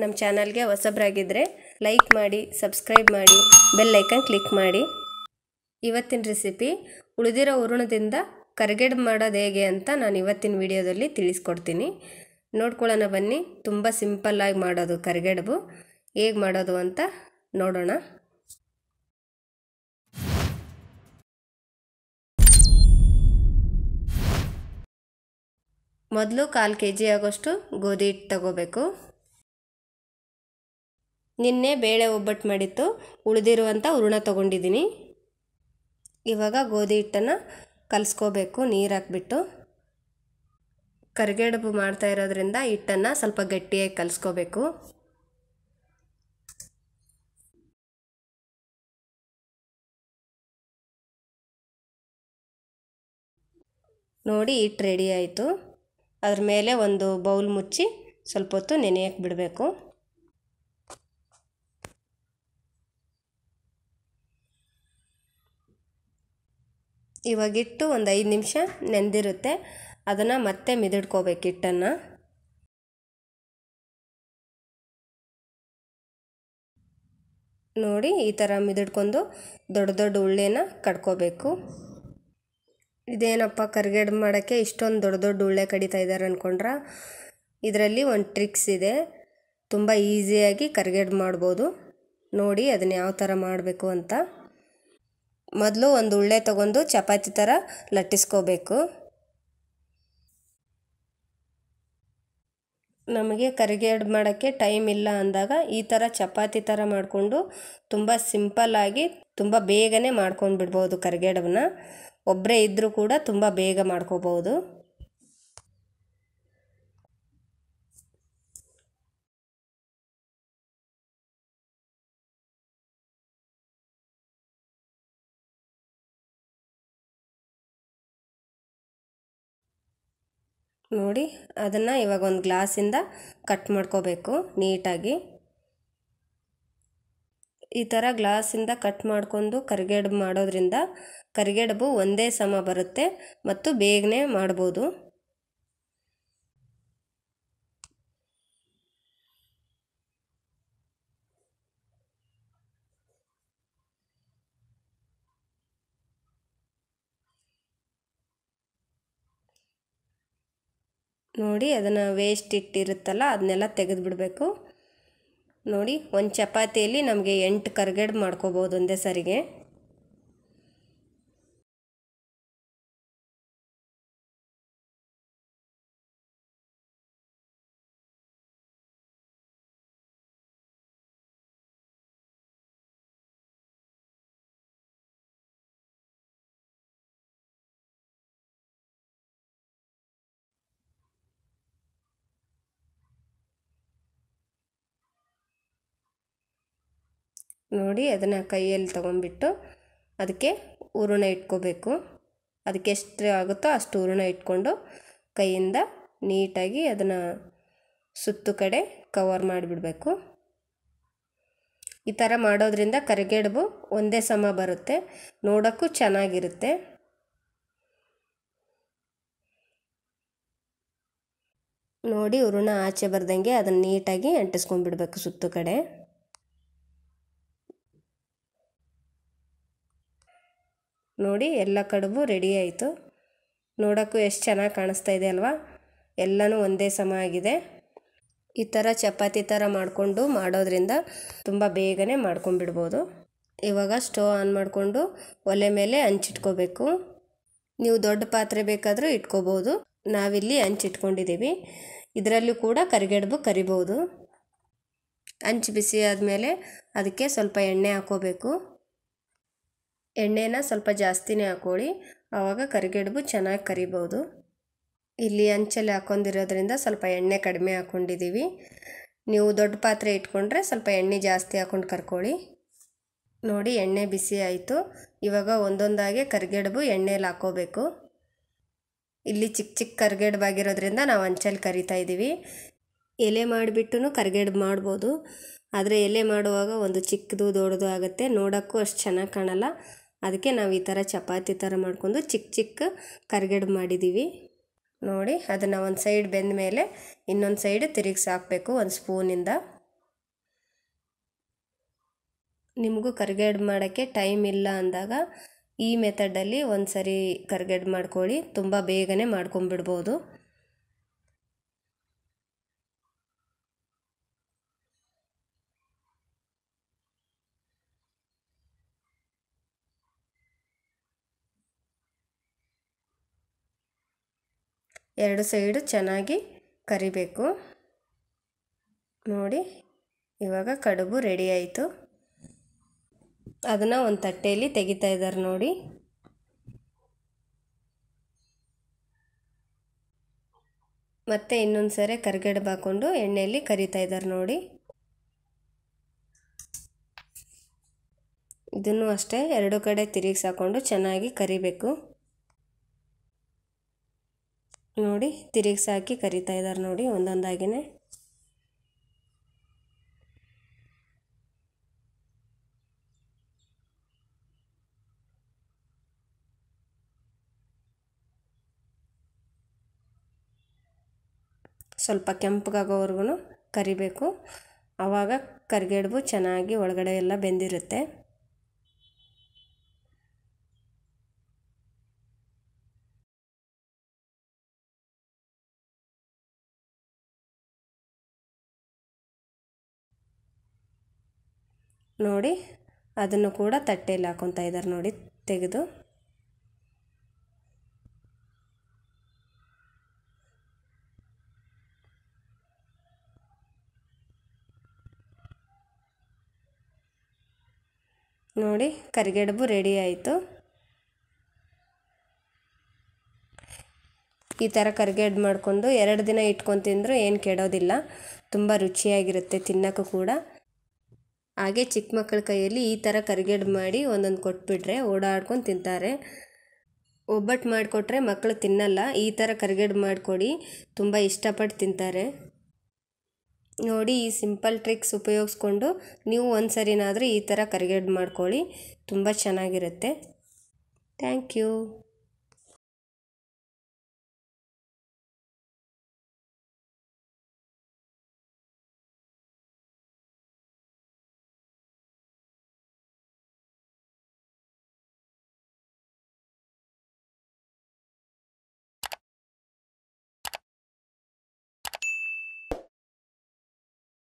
ನಮ್ಮ ಚಾನಲ್ಗೆ ಹೊಸಬ್ರಾಗಿದ್ದರೆ ಲೈಕ್ ಮಾಡಿ ಸಬ್ಸ್ಕ್ರೈಬ್ ಮಾಡಿ ಬೆಲ್ ಕ್ಲಿಕ್ ಮಾಡಿ ಇವತ್ತಿನ ರೆಸಿಪಿ ಉಳಿದಿರೋ ಹುರುಣದಿಂದ ಕರಿಗಡ್ಬು ಮಾಡೋದು ಹೇಗೆ ಅಂತ ನಾನು ಇವತ್ತಿನ ವಿಡಿಯೋದಲ್ಲಿ ತಿಳಿಸ್ಕೊಡ್ತೀನಿ ನೋಡ್ಕೊಳ್ಳೋಣ ಬನ್ನಿ ತುಂಬ ಸಿಂಪಲ್ಲಾಗಿ ಮಾಡೋದು ಕರಿಗಡ್ಬು ಹೇಗೆ ಮಾಡೋದು ಅಂತ ನೋಡೋಣ ಮೊದಲು ಕಾಲು ಕೆ ಜಿ ಆಗೋಷ್ಟು ಗೋಧಿ ಹಿಟ್ಟು ತಗೋಬೇಕು ನಿನ್ನೆ ಬೇಳೆ ಒಬ್ಬಟ್ಟು ಮಾಡಿತ್ತು ಉಳಿದಿರುವಂಥ ಹೂರಣ ತೊಗೊಂಡಿದ್ದೀನಿ ಇವಾಗ ಗೋಧಿ ಹಿಟ್ಟನ್ನು ಕಲಿಸ್ಕೋಬೇಕು ನೀರು ಹಾಕ್ಬಿಟ್ಟು ಕರಿಗಡುಬು ಮಾಡ್ತಾ ಇರೋದ್ರಿಂದ ಹಿಟ್ಟನ್ನು ಸ್ವಲ್ಪ ಗಟ್ಟಿಯಾಗಿ ಕಲಸ್ಕೋಬೇಕು ನೋಡಿ ಹಿಟ್ಟು ರೆಡಿ ಆಯಿತು ಅದ್ರ ಮೇಲೆ ಒಂದು ಬೌಲ್ ಮುಚ್ಚಿ ಸ್ವಲ್ಪ ಹೊತ್ತು ನೆನೆಯಕ್ಕೆ ಬಿಡಬೇಕು ಇವಾಗಿಟ್ಟು ಒಂದು ಐದು ನಿಮಿಷ ನೆಂದಿರುತ್ತೆ ಅದನ್ನು ಮತ್ತೆ ಮಿದಿಡ್ಕೋಬೇಕು ಹಿಟ್ಟನ್ನು ನೋಡಿ ಈ ಥರ ಮಿದಿಡ್ಕೊಂಡು ದೊಡ್ಡ ದೊಡ್ಡ ಉಳ್ಳೇನ ಕಡ್ಕೋಬೇಕು ಇದೇನಪ್ಪ ಕರ್ಗೆಡ್ ಮಾಡೋಕ್ಕೆ ಇಷ್ಟೊಂದು ದೊಡ್ಡ ದೊಡ್ಡ ಉಳ್ಳೆ ಕಡಿತಾ ಇದ್ದಾರೆ ಅಂದ್ಕೊಂಡ್ರೆ ಇದರಲ್ಲಿ ಒಂದು ಟ್ರಿಕ್ಸ್ ಇದೆ ತುಂಬ ಈಸಿಯಾಗಿ ಕರ್ಗೆಡ್ ಮಾಡ್ಬೋದು ನೋಡಿ ಅದನ್ನ ಯಾವ ಥರ ಮಾಡಬೇಕು ಅಂತ ಮೊದಲು ಒಂದು ಉಳ್ಳೆ ತಗೊಂಡು ಚಪಾತಿ ಥರ ಲಟ್ಟಿಸ್ಕೋಬೇಕು ನಮಗೆ ಕರಿಗೇಡು ಮಾಡೋಕ್ಕೆ ಟೈಮ್ ಇಲ್ಲ ಅಂದಾಗ ಈ ಥರ ಚಪಾತಿ ಥರ ಮಾಡಿಕೊಂಡು ತುಂಬ ಸಿಂಪಲ್ಲಾಗಿ ತುಂಬ ಬೇಗನೆ ಮಾಡ್ಕೊಂಡು ಬಿಡ್ಬೋದು ಕರಿಗೇಡವನ್ನು ಒಬ್ಬರೇ ಇದ್ದರೂ ಕೂಡ ತುಂಬ ಬೇಗ ಮಾಡ್ಕೋಬೋದು ನೋಡಿ ಅದನ್ನು ಇವಾಗ ಒಂದು ಗ್ಲಾಸಿಂದ ಕಟ್ ಮಾಡ್ಕೋಬೇಕು ನೀಟಾಗಿ ಈ ಥರ ಗ್ಲಾಸಿಂದ ಕಟ್ ಮಾಡಿಕೊಂಡು ಕರಿಗೆಡಬು ಮಾಡೋದ್ರಿಂದ ಕರಿಗೆಡಬು ಒಂದೇ ಸಮ ಬರುತ್ತೆ ಮತ್ತು ಬೇಗನೆ ಮಾಡ್ಬೋದು ನೋಡಿ ಅದನ್ನು ವೇಸ್ಟ್ ಇಟ್ಟಿರುತ್ತಲ್ಲ ಅದನ್ನೆಲ್ಲ ತೆಗೆದುಬಿಡಬೇಕು ನೋಡಿ ಒಂದು ಚಪಾತಿಯಲ್ಲಿ ನಮಗೆ ಎಂಟು ಕರ್ಗಡ್ ಮಾಡ್ಕೋಬೋದು ಒಂದೇ ಸರಿಗೆ ನೋಡಿ ಅದನ್ನು ಕೈಯಲ್ಲಿ ತೊಗೊಂಬಿಟ್ಟು ಅದಕ್ಕೆ ಹೂರಣ ಇಟ್ಕೋಬೇಕು ಅದಕ್ಕೆ ಎಷ್ಟು ಆಗುತ್ತೋ ಅಷ್ಟು ಹೂರಣ ಇಟ್ಕೊಂಡು ಕೈಯಿಂದ ನೀಟಾಗಿ ಅದನ್ನು ಸುತ್ತು ಕಡೆ ಕವರ್ ಮಾಡಿಬಿಡಬೇಕು ಈ ಥರ ಮಾಡೋದ್ರಿಂದ ಕರಿಗಡ್ಬು ಒಂದೇ ಸಮ ಬರುತ್ತೆ ನೋಡೋಕ್ಕೂ ಚೆನ್ನಾಗಿರುತ್ತೆ ನೋಡಿ ಹುರುಣ ಆಚೆ ಬರ್ದಂಗೆ ಅದನ್ನು ನೀಟಾಗಿ ಅಂಟಿಸ್ಕೊಂಡ್ಬಿಡ್ಬೇಕು ಸುತ್ತು ಕಡೆ ನೋಡಿ ಎಲ್ಲ ಕಡುಬು ರೆಡಿ ಆಯಿತು ನೋಡೋಕ್ಕೂ ಎಷ್ಟು ಚೆನ್ನಾಗಿ ಕಾಣಿಸ್ತಾ ಇದೆ ಅಲ್ವಾ ಎಲ್ಲನೂ ಒಂದೇ ಸಮ ಆಗಿದೆ ಈ ಥರ ಚಪಾತಿ ಥರ ಮಾಡಿಕೊಂಡು ಮಾಡೋದ್ರಿಂದ ತುಂಬ ಬೇಗನೆ ಮಾಡ್ಕೊಂಬಿಡ್ಬೋದು ಇವಾಗ ಸ್ಟೋವ್ ಆನ್ ಮಾಡಿಕೊಂಡು ಒಲೆ ಮೇಲೆ ಹಂಚಿಟ್ಕೋಬೇಕು ನೀವು ದೊಡ್ಡ ಪಾತ್ರೆ ಬೇಕಾದರೂ ಇಟ್ಕೋಬೋದು ನಾವಿಲ್ಲಿ ಹಂಚಿಟ್ಕೊಂಡಿದ್ದೀವಿ ಇದರಲ್ಲೂ ಕೂಡ ಕರಿಗಡುಬು ಕರಿಬೋದು ಹಂಚು ಬಿಸಿ ಆದಮೇಲೆ ಅದಕ್ಕೆ ಸ್ವಲ್ಪ ಎಣ್ಣೆ ಹಾಕೋಬೇಕು ಎಣ್ಣೆನ ಸ್ವಲ್ಪ ಜಾಸ್ತಿನೇ ಹಾಕೊಳ್ಳಿ ಆವಾಗ ಕರಿಗಡುಬು ಚೆನ್ನಾಗಿ ಕರಿಬೋದು ಇಲ್ಲಿ ಅಂಚಲ್ಲಿ ಹಾಕೊಂಡಿರೋದ್ರಿಂದ ಸ್ವಲ್ಪ ಎಣ್ಣೆ ಕಡಿಮೆ ಹಾಕ್ಕೊಂಡಿದ್ದೀವಿ ನೀವು ದೊಡ್ಡ ಪಾತ್ರೆ ಇಟ್ಕೊಂಡ್ರೆ ಸ್ವಲ್ಪ ಎಣ್ಣೆ ಜಾಸ್ತಿ ಹಾಕ್ಕೊಂಡು ಕರ್ಕೊಳ್ಳಿ ನೋಡಿ ಎಣ್ಣೆ ಬಿಸಿ ಆಯಿತು ಇವಾಗ ಒಂದೊಂದಾಗೆ ಕರಿಗಡುಬು ಎಣ್ಣೆಯಲ್ಲಿ ಹಾಕೋಬೇಕು ಇಲ್ಲಿ ಚಿಕ್ಕ ಚಿಕ್ಕ ಆಗಿರೋದ್ರಿಂದ ನಾವು ಅಂಚಲ್ಲಿ ಕರಿತಾ ಇದ್ದೀವಿ ಎಲೆ ಮಾಡಿಬಿಟ್ಟು ಕರಿಗಡುಬು ಮಾಡ್ಬೋದು ಆದರೆ ಎಲೆ ಮಾಡುವಾಗ ಒಂದು ಚಿಕ್ಕದು ದೊಡ್ಡದು ಆಗುತ್ತೆ ನೋಡೋಕ್ಕೂ ಅಷ್ಟು ಚೆನ್ನಾಗಿ ಕಾಣಲ್ಲ ಅದಕ್ಕೆ ನಾವು ಈ ಥರ ಚಪಾತಿ ಥರ ಮಾಡ್ಕೊಂಡು ಚಿಕ್ಕ ಚಿಕ್ಕ ಕರ್ಗಡ್ ಮಾಡಿದ್ದೀವಿ ನೋಡಿ ಅದನ್ನು ಒಂದು ಸೈಡ್ ಬೆಂದ ಮೇಲೆ ಇನ್ನೊಂದು ಸೈಡ್ ತಿರುಗಿಸಾಕ್ಬೇಕು ಹಾಕಬೇಕು ಒಂದು ಸ್ಪೂನಿಂದ ನಿಮಗೂ ಕರ್ಗಡ್ ಮಾಡೋಕ್ಕೆ ಟೈಮ್ ಇಲ್ಲ ಅಂದಾಗ ಈ ಮೆಥಡಲ್ಲಿ ಒಂದು ಸರಿ ಕರ್ಗಡ್ ಮಾಡ್ಕೊಳ್ಳಿ ತುಂಬ ಬೇಗನೆ ಮಾಡ್ಕೊಂಬಿಡ್ಬೋದು ಎರಡು ಸೈಡು ಚೆನ್ನಾಗಿ ಕರಿಬೇಕು ನೋಡಿ ಇವಾಗ ಕಡುಬು ರೆಡಿ ಆಯಿತು ಅದನ್ನು ಒಂದು ತಟ್ಟೆಯಲ್ಲಿ ತೆಗಿತಾ ಇದ್ದಾರೆ ನೋಡಿ ಮತ್ತೆ ಇನ್ನೊಂದು ಸರಿ ಕರ್ಗಡ್ಬು ಹಾಕೊಂಡು ಎಣ್ಣೆಯಲ್ಲಿ ಕರಿತಾ ಇದ್ದಾರೆ ನೋಡಿ ಇದನ್ನು ಅಷ್ಟೇ ಎರಡು ಕಡೆ ತಿರುಗಿಸಾಕೊಂಡು ಚೆನ್ನಾಗಿ ಕರಿಬೇಕು ನೋಡಿ ತಿರುಗಿಸಾಕಿ ಹಾಕಿ ಕರಿತಾ ಇದ್ದಾರೆ ನೋಡಿ ಒಂದೊಂದಾಗಿನೇ ಸ್ವಲ್ಪ ಕೆಂಪಗಾಗೋವರೆಗೂ ಕರಿಬೇಕು ಆವಾಗ ಕರಿಗಡ್ಬು ಚೆನ್ನಾಗಿ ಒಳಗಡೆ ಎಲ್ಲ ಬೆಂದಿರುತ್ತೆ ನೋಡಿ ಅದನ್ನು ಕೂಡ ತಟ್ಟೆಯಲ್ಲಿ ಹಾಕೊತಾ ಇದ್ದಾರೆ ನೋಡಿ ತೆಗೆದು ನೋಡಿ ಕರಿಗೆಡಬು ರೆಡಿ ಆಯಿತು ಈ ಥರ ಕರಿಗಡ್ಬು ಮಾಡಿಕೊಂಡು ಎರಡು ದಿನ ಇಟ್ಕೊಂಡು ತಿಂದರೂ ಏನು ಕೆಡೋದಿಲ್ಲ ತುಂಬ ರುಚಿಯಾಗಿರುತ್ತೆ ತಿನ್ನೋಕ್ಕೂ ಕೂಡ ಹಾಗೆ ಚಿಕ್ಕ ಮಕ್ಕಳ ಕೈಯಲ್ಲಿ ಈ ಥರ ಕರಿಗಡ್ಬು ಮಾಡಿ ಒಂದೊಂದು ಕೊಟ್ಬಿಟ್ರೆ ಓಡಾಡ್ಕೊಂಡು ತಿಂತಾರೆ ಒಬ್ಬಟ್ಟು ಮಾಡಿಕೊಟ್ರೆ ಮಕ್ಕಳು ತಿನ್ನಲ್ಲ ಈ ಥರ ಕರಿಗಡ್ಬು ಮಾಡಿಕೊಡಿ ತುಂಬ ಇಷ್ಟಪಟ್ಟು ತಿಂತಾರೆ ನೋಡಿ ಈ ಸಿಂಪಲ್ ಟ್ರಿಕ್ಸ್ ಉಪಯೋಗಿಸ್ಕೊಂಡು ನೀವು ಒಂದು ಸರಿನಾದರೂ ಈ ಥರ ಕರಿಗೆಡ್ಡು ಮಾಡ್ಕೊಳ್ಳಿ ತುಂಬ ಚೆನ್ನಾಗಿರುತ್ತೆ ಥ್ಯಾಂಕ್ ಯು